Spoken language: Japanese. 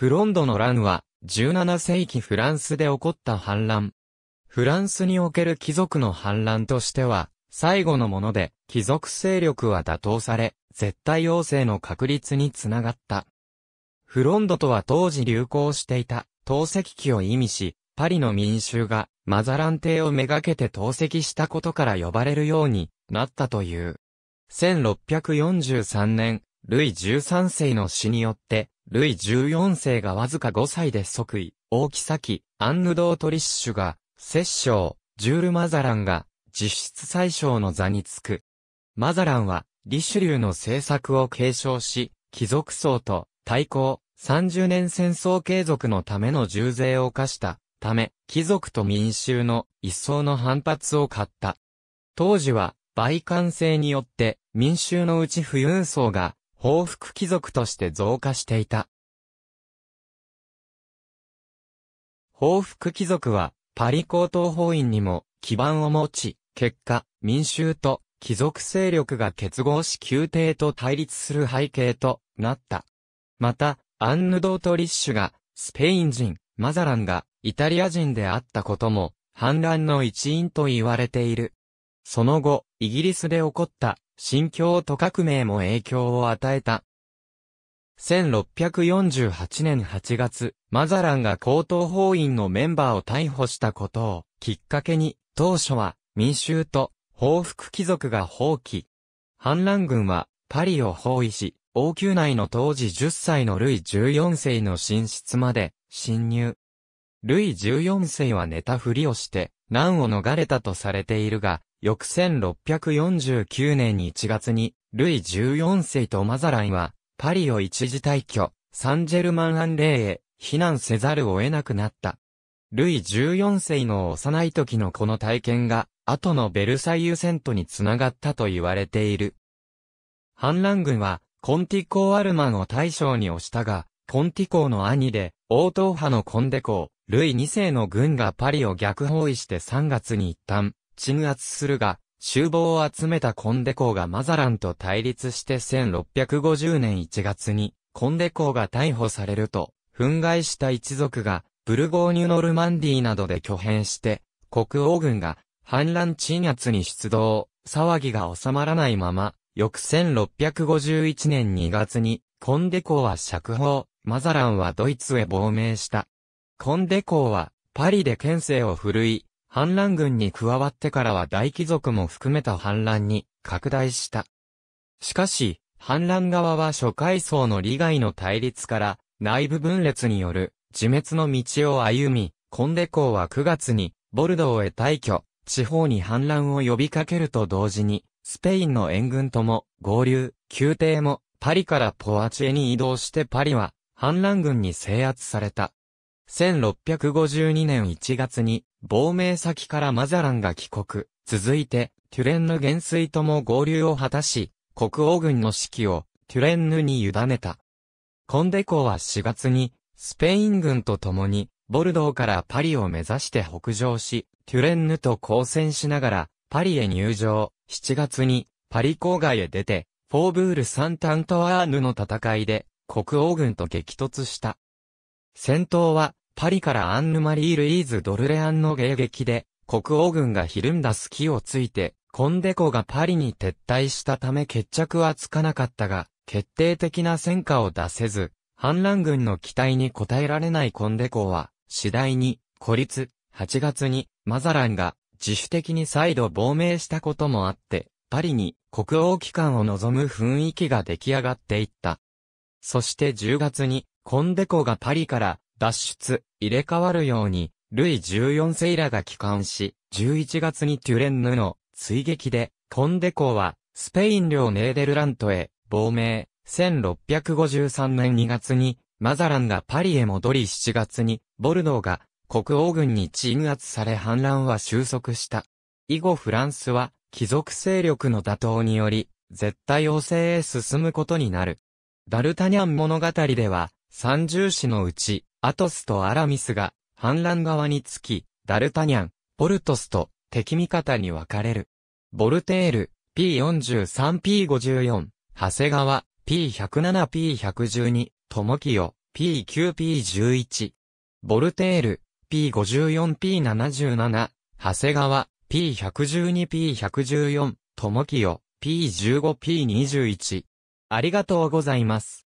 フロンドの乱は、17世紀フランスで起こった反乱。フランスにおける貴族の反乱としては、最後のもので、貴族勢力は打倒され、絶対王政の確立につながった。フロンドとは当時流行していた、投石機を意味し、パリの民衆が、マザラン帝をめがけて投石したことから呼ばれるようになったという。1643年、ルイ13世の死によって、ルイ14世がわずか5歳で即位、大木きアンヌドートリッシュが、摂政、ジュール・マザランが、実質最小の座につく。マザランは、リシュリューの政策を継承し、貴族層と対抗、30年戦争継続のための重税を課したため、貴族と民衆の一層の反発を買った。当時は、売官制によって民衆のうち富裕層が報復貴族として増加していた。報復貴族は、パリ高等法院にも基盤を持ち、結果、民衆と貴族勢力が結合し宮廷と対立する背景となった。また、アンヌ・ドート・リッシュが、スペイン人、マザランが、イタリア人であったことも、反乱の一因と言われている。その後、イギリスで起こった新教徒革命も影響を与えた。1648年8月、マザランが高等法院のメンバーを逮捕したことをきっかけに、当初は民衆と報復貴族が放棄。反乱軍はパリを包囲し、王宮内の当時10歳のルイ14世の寝室まで侵入。ルイ14世は寝たふりをして、難を逃れたとされているが、翌1649年1月に、ルイ14世とマザランは、パリを一時退去、サンジェルマンアンレーへ避難せざるを得なくなった。ルイ14世の幼い時のこの体験が、後のベルサイユ戦闘につながったと言われている。反乱軍は、コンティコー・アルマンを大将に推したが、コンティコーの兄で、王党派のコンデコー、ルイ2世の軍がパリを逆包囲して3月に一旦、鎮圧するが、厨房を集めたコンデ公がマザランと対立して1650年1月に、コンデ公が逮捕されると、憤慨した一族が、ブルゴーニュ・ノルマンディーなどで挙兵して、国王軍が、反乱鎮圧に出動、騒ぎが収まらないまま、翌1651年2月に、コンデ公は釈放、マザランはドイツへ亡命した。コンデ公は、パリで県政を振るい、反乱軍に加わってからは大貴族も含めた反乱に拡大した。しかし、反乱側は諸階層の利害の対立から内部分裂による自滅の道を歩み、コンデ公は9月にボルドーへ退去、地方に反乱を呼びかけると同時に、スペインの援軍とも合流、宮廷もパリからポアチエに移動してパリは反乱軍に制圧された。1652年1月に、亡命先からマザランが帰国。続いて、テュレンヌ元帥とも合流を果たし、国王軍の指揮をテュレンヌに委ねた。コンデコは4月に、スペイン軍と共に、ボルドーからパリを目指して北上し、テュレンヌと交戦しながら、パリへ入場。7月に、パリ郊外へ出て、フォーブール・サンタントワーヌの戦いで、国王軍と激突した。戦闘は、パリからアンヌマリー・ルイーズ・ドルレアンの迎撃で、国王軍がひるんだ隙をついて、コンデコがパリに撤退したため決着はつかなかったが、決定的な戦果を出せず、反乱軍の期待に応えられないコンデコは、次第に、孤立、8月に、マザランが、自主的に再度亡命したこともあって、パリに国王機関を望む雰囲気が出来上がっていった。そして10月に、コンデコがパリから脱出、入れ替わるように、ルイ14世らが帰還し、11月にテュレンヌの追撃で、コンデ公は、スペイン領ネーデルラントへ、亡命、1653年2月に、マザランがパリへ戻り7月に、ボルドーが国王軍に鎮圧され反乱は収束した。以後フランスは、貴族勢力の打倒により、絶対王政へ進むことになる。ダルタニャン物語では、三重士のうち、アトスとアラミスが反乱側につき、ダルタニャン、ボルトスと敵味方に分かれる。ボルテール、P43、P54、長谷川、P107、P112、キ清、P9、P11。ボルテール、P54、P77、長谷川、P112、P114、キ清、P15、P21。ありがとうございます。